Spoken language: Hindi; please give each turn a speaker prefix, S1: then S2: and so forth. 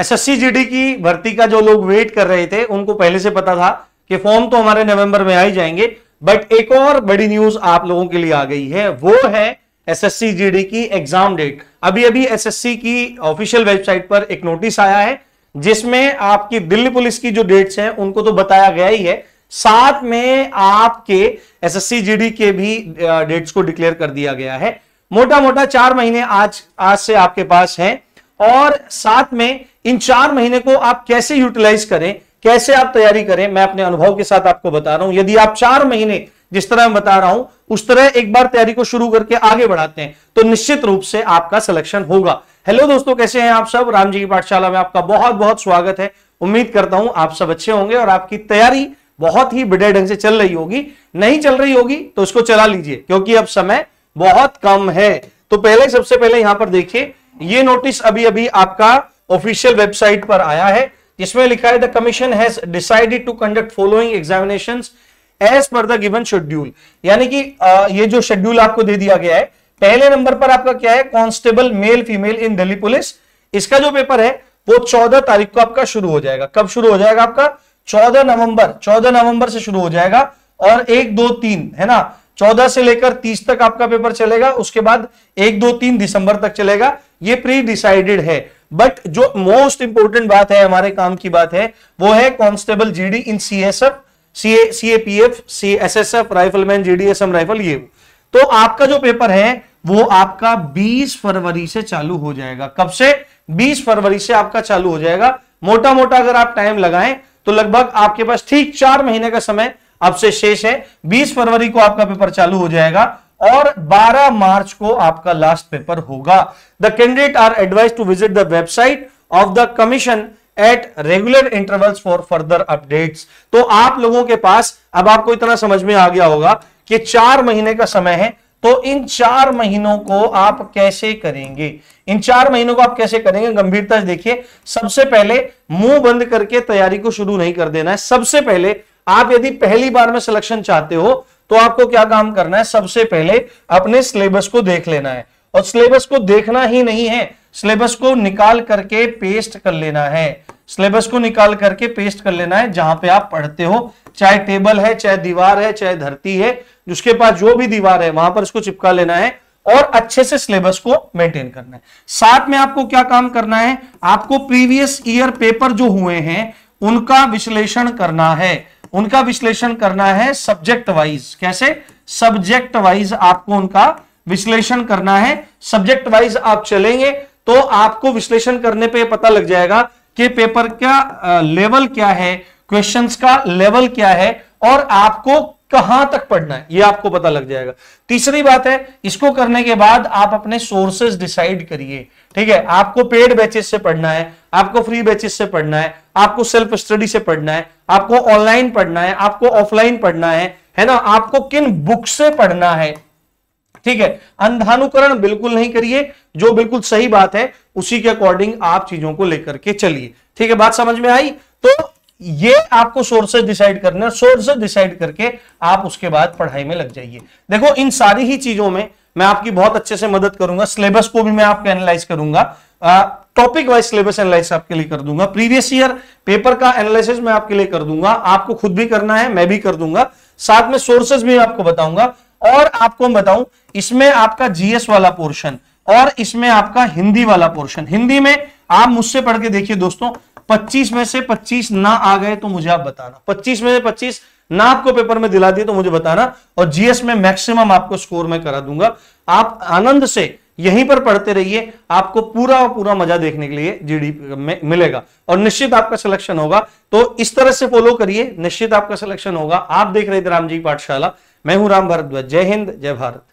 S1: एसएससी जीडी की भर्ती का जो लोग वेट कर रहे थे उनको पहले से पता था कि फॉर्म तो हमारे नवंबर में आ ही जाएंगे बट एक और बड़ी न्यूज आप लोगों के लिए आ गई है वो है एसएससी जीडी की एग्जाम डेट अभी अभी एसएससी की ऑफिशियल वेबसाइट पर एक नोटिस आया है जिसमें आपकी दिल्ली पुलिस की जो डेट्स हैं उनको तो बताया गया ही है साथ में आपके एसएससी जीडी के भी डेट्स को डिक्लेयर कर दिया गया है मोटा मोटा चार महीने आज आज से आपके पास है और साथ में इन चार महीने को आप कैसे यूटिलाइज करें कैसे आप तैयारी करें मैं अपने अनुभव के साथ आपको बता रहा हूं यदि आप चार महीने जिस तरह मैं बता रहा हूं उस तरह एक बार तैयारी को शुरू करके आगे बढ़ाते हैं तो निश्चित रूप से आपका सिलेक्शन होगा हेलो दोस्तों कैसे हैं आप सब राम जी की पाठशाला में आपका बहुत बहुत स्वागत है उम्मीद करता हूं आप सब अच्छे होंगे और आपकी तैयारी बहुत ही बिडे ढंग से चल रही होगी नहीं चल रही होगी तो उसको चला लीजिए क्योंकि अब समय बहुत कम है तो पहले सबसे पहले यहां पर देखिए ये नोटिस अभी अभी आपका ऑफिशियल वेबसाइट पर आया है जिसमें लिखा है the commission has decided to conduct following examination as per the given schedule यानी कि ये जो शेड्यूल आपको दे दिया गया है पहले नंबर पर आपका क्या है constable male female in Delhi police इसका जो पेपर है वो 14 तारीख को आपका शुरू हो जाएगा कब शुरू हो जाएगा आपका 14 नवंबर 14 नवंबर से शुरू हो जाएगा और एक दो तीन है ना 14 से लेकर 30 तक आपका पेपर चलेगा उसके बाद एक दो तीन दिसंबर तक चलेगा ये प्री डिसाइडेड है बट जो मोस्ट इंपोर्टेंट बात है हमारे काम की बात है वो है G GD in CSF CA CAPF C F rifleman GDSM rifle ये तो आपका जो पेपर है वो आपका 20 फरवरी से चालू हो जाएगा कब से 20 फरवरी से आपका चालू हो जाएगा मोटा मोटा अगर आप टाइम लगाएं तो लगभग आपके पास ठीक चार महीने का समय अब से शेष है 20 फरवरी को आपका पेपर चालू हो जाएगा और 12 मार्च को आपका लास्ट पेपर होगा the candidate are advise to visit the website of the commission at regular intervals for further updates तो आप लोगों के पास अब आपको इतना समझ में आ गया होगा कि चार महीने का समय है तो इन चार महीनों को आप कैसे करेंगे इन चार महीनों को आप कैसे करेंगे गंभीरता से देखिए सबसे पहले मुंह बंद करके तैयारी को शुरू नहीं कर देना है सबसे पहले आप यदि पहली बार में सिलेक्शन चाहते हो तो आपको क्या काम करना है सबसे पहले अपने सिलेबस को देख लेना है और सिलेबस को देखना ही नहीं है सिलेबस को निकाल करके पेस्ट कर लेना है सिलेबस को निकाल करके पेस्ट कर लेना है जहां पे आप पढ़ते हो चाहे टेबल है चाहे दीवार है चाहे धरती है जिसके पास जो भी दीवार है वहां पर इसको चिपका लेना है और अच्छे से सिलेबस को मेंटेन करना है साथ में आपको क्या काम करना है आपको प्रीवियस ईयर पेपर जो हुए हैं उनका विश्लेषण करना है उनका विश्लेषण करना है सब्जेक्ट वाइज कैसे सब्जेक्ट वाइज आपको उनका विश्लेषण करना है सब्जेक्ट वाइज आप चलेंगे तो आपको विश्लेषण करने पे पता लग जाएगा कि पेपर का लेवल क्या है क्वेश्चंस का लेवल क्या है और आपको कहां तक पढ़ना है ये आपको पता लग जाएगा तीसरी बात है इसको करने के बाद आप अपने सोर्सेज डिसाइड करिए ठीक है आपको पेड बैचेस से पढ़ना है आपको फ्री बैचेस से पढ़ना है आपको सेल्फ स्टडी से पढ़ना है आपको ऑनलाइन पढ़ना है आपको ऑफलाइन पढ़ना है है ना आपको किन बुक से पढ़ना है ठीक है अंधानुकरण बिल्कुल नहीं करिए जो बिल्कुल सही बात है उसी के अकॉर्डिंग आप चीजों को लेकर के चलिए ठीक है बात समझ में आई तो ये आपको सोर्सेज डिसाइड करना सोर्सेज डिसाइड करके आप उसके बाद पढ़ाई में लग जाइए देखो इन सारी ही चीजों में मैं आपकी बहुत अच्छे से मदद करूंगा सिलेबस को भी मैं आपको एनालाइज करूंगा टॉपिक वाइज सिलेबस एनालाइज आपके लिए कर दूंगा प्रीवियस ईयर पेपर का एनालिसिस मैं आपके लिए कर दूंगा आपको खुद भी करना है मैं भी कर दूंगा साथ में सोर्सेज भी आपको बताऊंगा और आपको बताऊं इसमें आपका जीएस वाला पोर्शन और इसमें आपका हिंदी वाला पोर्शन हिंदी में आप मुझसे पढ़ के देखिए दोस्तों 25 में से 25 ना आ गए तो मुझे आप बताना 25 में से 25 ना आपको पेपर में दिला दिए तो मुझे बताना और जीएस में मैक्सिमम आपको स्कोर में करा दूंगा आप आनंद से यहीं पर पढ़ते रहिए आपको पूरा पूरा मजा देखने के लिए जीडी में मिलेगा और निश्चित आपका सिलेक्शन होगा तो इस तरह से फॉलो करिए निश्चित आपका सिलेक्शन होगा आप देख रहे थे राम जी पाठशाला मैं हूं राम भारद्वाज जय हिंद जय भारत